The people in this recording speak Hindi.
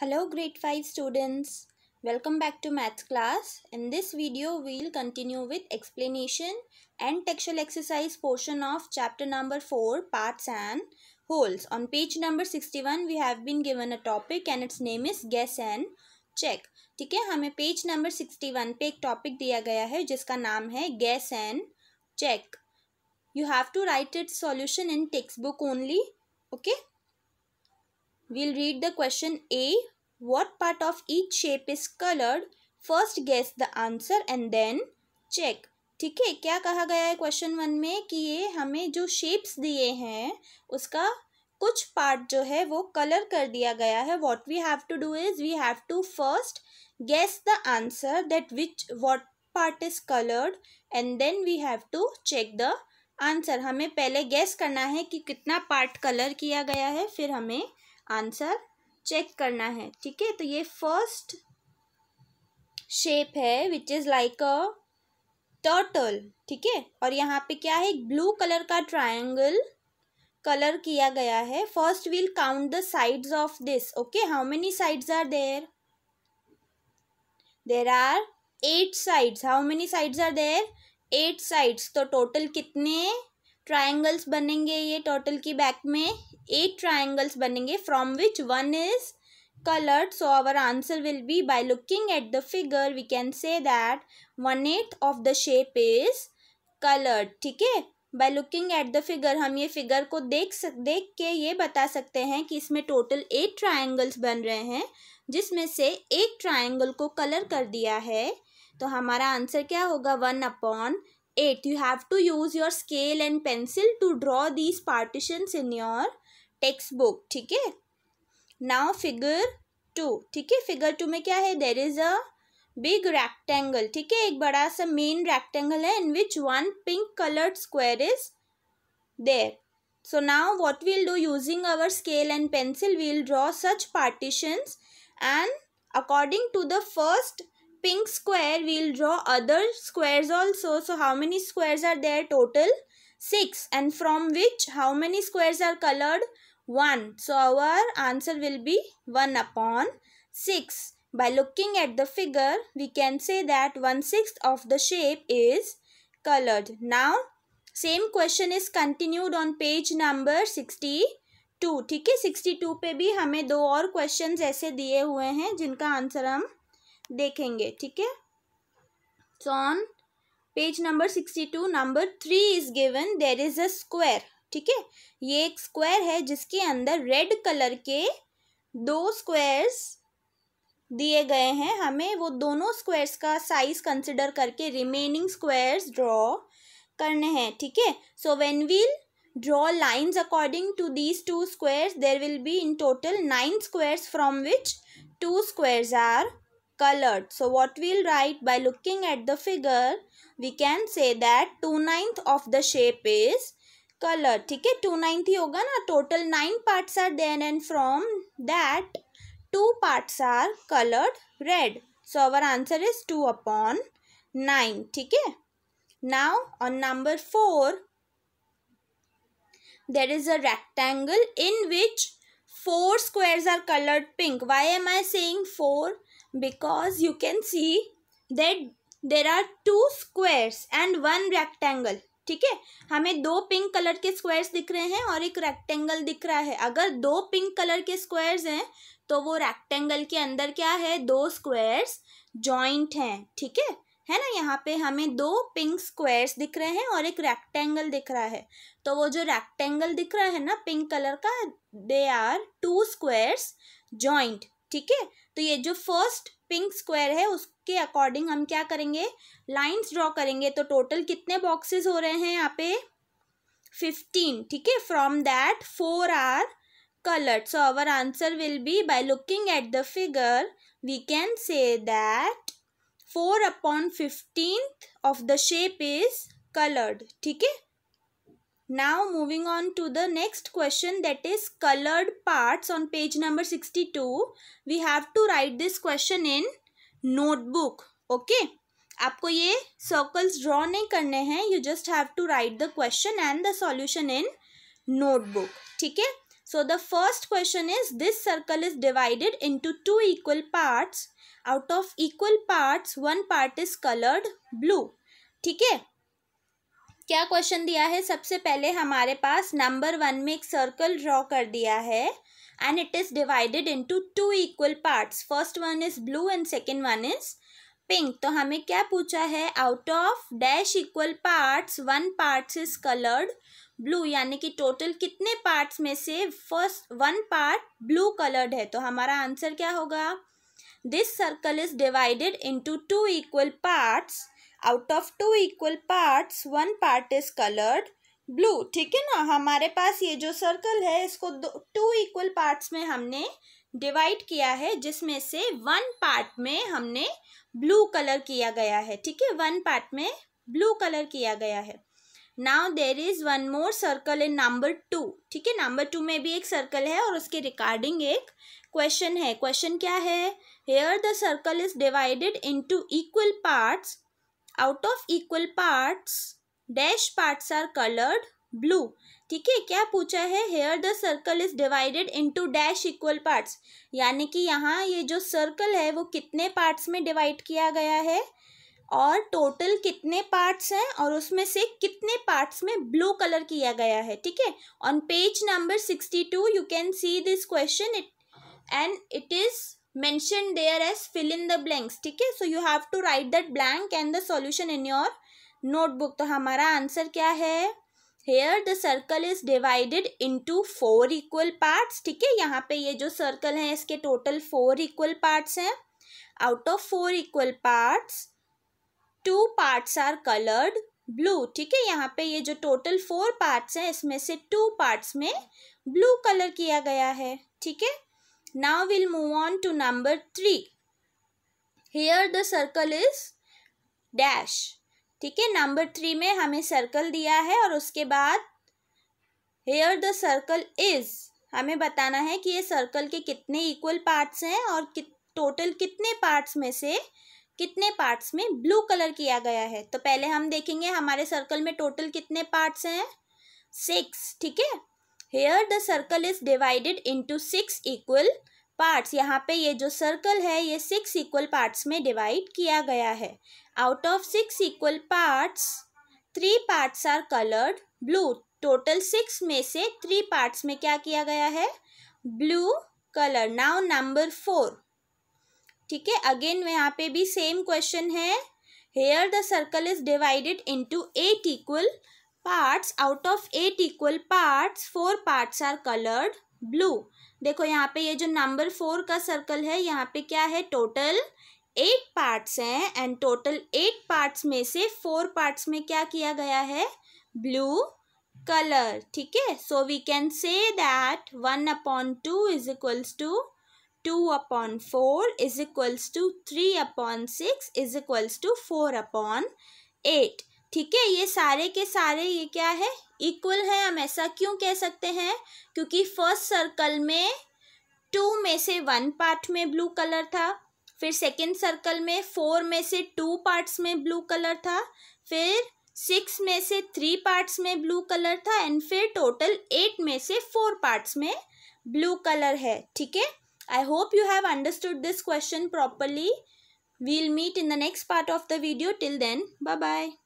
Hello grade 5 students. Welcome back to maths class. In this video we will continue with explanation and textual exercise portion of chapter number 4 parts and wholes. On page number 61 we have been given a topic and its name is guess and check. ठीक है हमें पेज नंबर 61 पे एक टॉपिक दिया गया है जिसका नाम है guess and check you have to write its solution in text book only okay okay? We'll read the question A. What part of each shape is colored? First guess the answer and then check. ठीक है क्या कहा गया है क्वेश्चन वन में कि ये हमें जो शेप्स दिए हैं उसका कुछ पार्ट जो है वो कलर कर दिया गया है what we have to do is we have to first guess the answer that which what part is coloured and then we have to check the answer हमें पहले गेस करना है कि कितना पार्ट कलर किया गया है फिर हमें आंसर चेक करना है ठीक है तो ये फर्स्ट शेप है which is like a turtle ठीक है और यहाँ पे क्या है ब्लू कलर का ट्रायंगल कलर किया गया है first we'll count the sides of this okay how many sides are there there are eight sides how many sides are there eight sides तो टोटल कितने ट्राइंगल्स बनेंगे ये टोटल की बैक में एट ट्राइंगल्स बनेंगे from which one is coloured so our answer will be by looking at the figure we can say that one eight of the shape is coloured ठीक है by looking at the figure हम ये फिगर को देख सक देख के ये बता सकते हैं कि इसमें टोटल एट ट्राइंगल्स बन रहे हैं जिसमें से एक ट्राइंगल को कलर कर दिया है तो हमारा आंसर क्या होगा one upon 8 you have to use your scale and pencil to draw these partitions in your textbook ठीक है now figure 2 ठीक है figure 2 में क्या है there is a big rectangle ठीक है एक बड़ा सा main rectangle है in which one pink colored square is there so now what we'll do using our scale and pencil we'll draw such partitions and according to the first pink square we'll draw other squares also so how many squares are there total 6 and from which how many squares are colored 1 so our answer will be 1 upon 6 by looking at the figure we can say that 1 sixth of the shape is colored now same question is continued on page number 60 two ठीक है सिक्सटी टू पे भी हमें दो और क्वेश्चंस ऐसे दिए हुए हैं जिनका आंसर हम देखेंगे ठीक है so on page number sixty two number three is given there is a square ठीक है ये एक स्क्वायर है जिसके अंदर रेड कलर के दो स्क्वायर्स दिए गए हैं हमें वो दोनों स्क्वायर्स का साइज कंसिडर करके रिमेनिंग स्क्वायर्स ड्रॉ करने हैं ठीक है so when we'll draw lines according to these two squares there will be in total nine squares from which two squares are colored. So what we'll write by looking at the figure, we can say that 2 ninth of the shape is colored. ठीक है, 2 ninth ही होगा ना, total 9 parts are there and from that, 2 parts are colored red. So our answer is 2 upon 9, ठीक है? Now on number 4, there is a rectangle in which 4 squares are colored pink. Why am I saying 4? because you can see that there are two squares and one rectangle ठीक है हमें दो पिंक कलर के स्क्वायर्स दिख रहे हैं और एक रेक्टेंगल दिख रहा है अगर दो पिंक कलर के स्क्वायर्स हैं तो वो रेक्टेंगल के अंदर क्या है दो स्क्वायर्स जॉइंट हैं ठीक है है ना यहाँ पे हमें दो पिंक स्क्वायर्स दिख रहे हैं और एक रेक्टेंगल दिख रहा है तो वो जो रेक्टेंगल दिख रहा है ना पिंक कलर का they are two squares joint ठीक है तो ये जो फर्स्ट पिंक स्क्वायर है उसके अकॉर्डिंग हम क्या करेंगे लाइंस ड्रॉ करेंगे तो टोटल कितने बॉक्सेस हो रहे हैं यहाँ पे फिफ्टीन ठीक है from that four are coloured so our answer will be by looking at the figure we can say that four upon fifteen of the shape is coloured ठीक है Now moving on to the next question that is colored parts on page number 62. We have to write this question in notebook. Okay. आपको ये सर्कल्स ड्रॉ नहीं करने हैं the just have to write the question and the ठीक है So the first question is this circle is divided into two equal parts. Out of equal parts, one part is colored blue. ठीक है क्या क्वेश्चन दिया है सबसे पहले हमारे पास नंबर वन में एक सर्कल ड्रॉ कर दिया है and it is divided into two equal parts first one is blue and second one is pink तो हमें क्या पूछा है out of dash equal parts one parts is coloured blue यानी कि टोटल कितने पार्ट्स में से first one part blue coloured है तो हमारा आंसर क्या होगा this circle is divided into two equal parts out of two equal parts one part is coloured blue ठीक है ना हमारे पास ये जो सर्कल है इसको दो टू इक्वल पार्ट्स में हमने डिवाइड किया है जिसमें से वन पार्ट में हमने ब्लू कलर किया गया है ठीक है वन पार्ट में ब्लू कलर किया गया है now there is one more circle in number two ठीक है नंबर टू में भी एक सर्कल है और उसके रिकॉर्डिंग एक क्वेश्चन है क्वेश्चन क्या है here the circle is divided into equal parts out of equal parts dash parts are coloured blue ठीक है क्या पूछा है here the circle is divided into dash equal parts यानी कि यहाँ ये जो सर्कल है वो कितने पार्ट्स में डिवाइड किया गया है और टोटल कितने पार्ट्स हैं और उसमें से कितने पार्ट्स में ब्लू कलर किया गया है ठीक है on page number sixty two you can see this question it and it is mentioned there as fill in the blanks ठीक है so you have to write that blank and the solution in your notebook तो हमारा answer क्या है here the circle is divided into four equal parts ठीक है यहाँ पे ये जो circle है इसके total four equal parts हैं out of four equal parts two parts are colored blue ठीक है यहाँ पे ये जो total four parts हैं इसमें से two parts में blue color किया गया है ठीक है Now we'll move on to number 3. Here the circle is dash. ठीक है नंबर थ्री में हमें सर्कल दिया है और उसके बाद हेयर द सर्कल इज हमें बताना है कि ये सर्कल के कितने इक्वल पार्ट्स हैं और कि, टोटल कितने पार्ट्स में से कितने पार्ट्स में ब्लू कलर किया गया है तो पहले हम देखेंगे हमारे सर्कल में टोटल कितने पार्ट्स हैं सिक्स ठीक है here the circle is divided into six equal parts यहाँ पे ये जो सर्कल है ये सिक्स इक्वल पार्ट्स में डिवाइड किया गया है out of six equal parts three parts are coloured blue total six में से थ्री पार्ट्स में क्या किया गया है blue colour now number four ठीक है अगेन यहाँ पे भी सेम क्वेश्चन है here the circle is divided into eight equal parts out of eight equal parts four parts are coloured blue देखो यहाँ पे ये जो नंबर फोर का सर्कल है यहाँ पे क्या है टोटल एट पार्ट्स हैं एंड टोटल एट पार्ट्स में से फोर पार्ट्स में क्या किया गया है ब्लू कलर ठीक है so we can say that one upon two is equals to two upon four is equals to three upon six is equals to four upon eight ठीक है ये सारे के सारे ये क्या है इक्वल है हम ऐसा क्यों कह सकते हैं क्योंकि फर्स्ट सर्कल में टू में से वन पार्ट में ब्लू कलर था फिर सेकंड सर्कल में फोर में से टू पार्ट्स में ब्लू कलर था फिर सिक्स में से थ्री पार्ट्स में ब्लू कलर था एंड फिर टोटल एट में से फोर पार्ट्स में ब्लू कलर है ठीक है I hope you have understood this question properly we'll meet in the next part of the video till then bye bye